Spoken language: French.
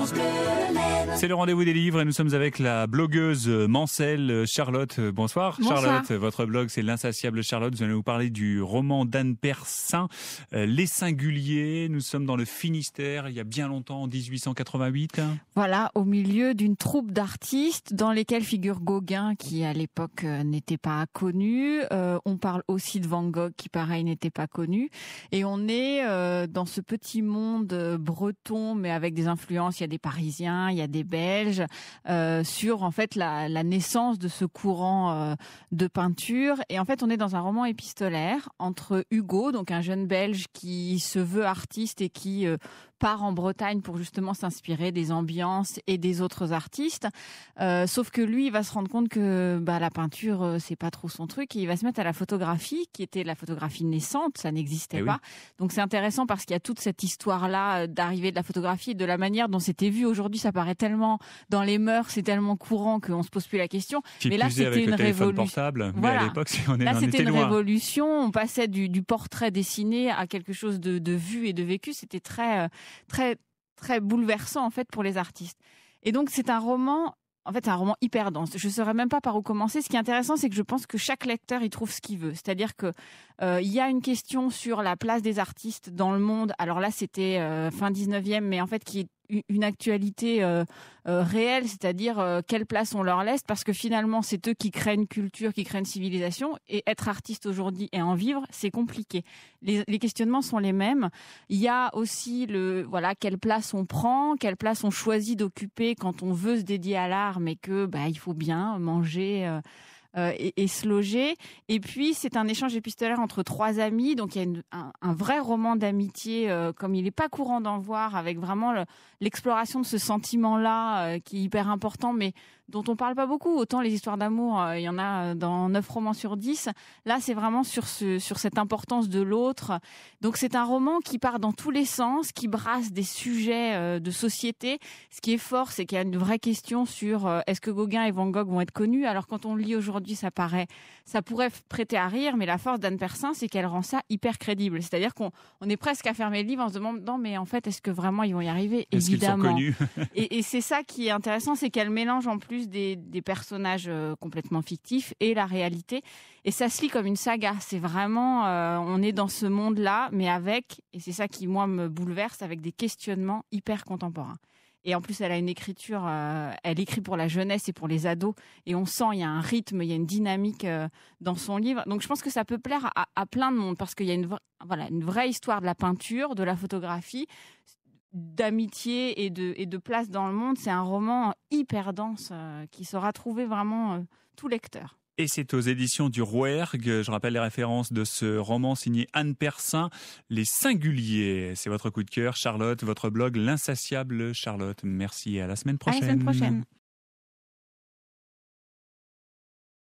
Jones Good. C'est le rendez-vous des livres et nous sommes avec la blogueuse Mancel euh, Charlotte. Euh, bonsoir. Charlotte, votre blog c'est l'insatiable Charlotte. Vous allez nous parler du roman d'Anne Persin, euh, Les Singuliers. Nous sommes dans le Finistère il y a bien longtemps, en 1888. Voilà, au milieu d'une troupe d'artistes dans lesquels figure Gauguin qui à l'époque n'était pas connu. on parle aussi de Van Gogh qui pareil n'était pas connu. Et on est dans ce petit monde breton mais avec des influences. Il y a des Parisiens, il y a des Belges, euh, sur en fait la, naissance de ce courant euh, de peinture. Et en fait, on est dans un roman épistolaire entre Hugo, donc un jeune Belge qui se veut artiste et qui euh, part en Bretagne pour justement s'inspirer des ambiances et des autres artistes. Euh, sauf que lui, il va se rendre compte que bah, la peinture, euh, c'est pas trop son truc, et il va se mettre à la photographie, qui était la photographie naissante, ça n'existait eh pas. Donc c'est intéressant parce qu'il y a toute cette histoire-là euh, d'arrivée de la photographie, et de la manière dont c'était vu aujourd'hui, ça paraît tellement dans les mœurs, c'est tellement courant qu'on se pose plus la question. mais là, c'était une révolution. Voilà. à l'époque, là, c'était une révolution. On passait du, du, portrait dessiné à quelque chose de, de vu et de vécu. C'était très euh, très, très bouleversant en fait pour les artistes. Et donc c'est un roman, en fait un roman hyper dense. Je ne saurais même pas par où commencer. Ce qui est intéressant, c'est que je pense que chaque lecteur y trouve ce qu'il veut. C'est-à-dire que euh, il y a une question sur la place des artistes dans le monde. Alors là c'était euh, fin 19e, mais en fait qui est une actualité euh, euh, réelle, c'est-à-dire euh, quelle place on leur laisse, parce que finalement, c'est eux qui créent culture, qui créent civilisation, et être artiste aujourd'hui et en vivre, c'est compliqué. Les, questionnements sont les mêmes. Il y a aussi le voilà quelle place on prend, quelle place on choisit d'occuper quand on veut se dédier à l'art, mais que bah il faut bien manger euh, et, se loger. Et puis c'est un échange épistolaire entre trois amis, donc il y a un, vrai roman d'amitié euh, comme il n'est pas courant d'en voir, avec vraiment l'exploration de ce sentiment-là euh, qui est hyper important, mais dont on parle pas beaucoup. Autant les histoires d'amour, euh, il y en a euh, dans 9 romans sur 10. Là, c'est vraiment sur ce, sur cette importance de l'autre. Donc c'est un roman qui part dans tous les sens, qui brasse des sujets euh, de société. Ce qui est fort, c'est qu'il y a une vraie question sur est-ce que Gauguin et Van Gogh vont être connus Alors quand on le lit aujourd'hui, ça paraît, ça pourrait prêter à rire, mais la force d'Anne Persin, c'est qu'elle rend ça hyper crédible. C'est-à-dire qu'on on est presque à fermer le livre en se demandant mais en fait, est-ce que vraiment ils vont y arriver Évidemment. et, et c'est ça qui est intéressant, c'est qu'elle mélange en plus des, personnages euh, complètement fictifs et la réalité. Et ça se lit comme une saga. C'est vraiment, euh, on est dans ce monde-là, mais avec, et c'est ça qui, moi, me bouleverse, avec des questionnements hyper contemporains. Et en plus, elle a une écriture, euh, elle écrit pour la jeunesse et pour les ados. Et on sent, il y a un rythme, il y a une dynamique dans son livre. Donc je pense que ça peut plaire à, plein de monde parce qu'il y a une, voilà, une vraie histoire de la peinture, de la photographie, d'amitié et de, et de place dans le monde. C'est un roman hyper dense euh, qui saura trouver vraiment euh, tout lecteur. Et c'est aux éditions du Rouergue. Je rappelle les références de ce roman signé Anne Persin, Les Singuliers. C'est votre coup de cœur, Charlotte, votre blog, L'Insatiable Charlotte. Merci et À la semaine prochaine.